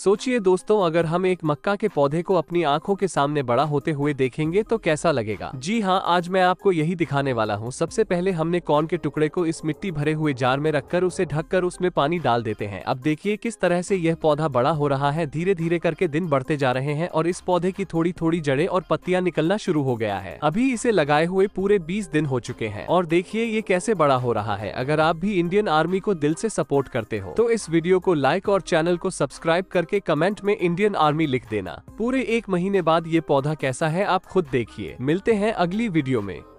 सोचिए दोस्तों अगर हम एक मक्का के पौधे को अपनी आंखों के सामने बड़ा होते हुए देखेंगे तो कैसा लगेगा जी हाँ आज मैं आपको यही दिखाने वाला हूँ सबसे पहले हमने कॉर्न के टुकड़े को इस मिट्टी भरे हुए जार में रखकर उसे ढककर उसमें पानी डाल देते हैं अब देखिए किस तरह से यह पौधा बड़ा हो रहा है धीरे धीरे करके दिन बढ़ते जा रहे हैं और इस पौधे की थोड़ी थोड़ी जड़े और पत्तियाँ निकलना शुरू हो गया है अभी इसे लगाए हुए पूरे बीस दिन हो चुके हैं और देखिए ये कैसे बड़ा हो रहा है अगर आप भी इंडियन आर्मी को दिल से सपोर्ट करते हो तो इस वीडियो को लाइक और चैनल को सब्सक्राइब करके करके कमेंट में इंडियन आर्मी लिख देना पूरे एक महीने बाद ये पौधा कैसा है आप खुद देखिए मिलते हैं अगली वीडियो में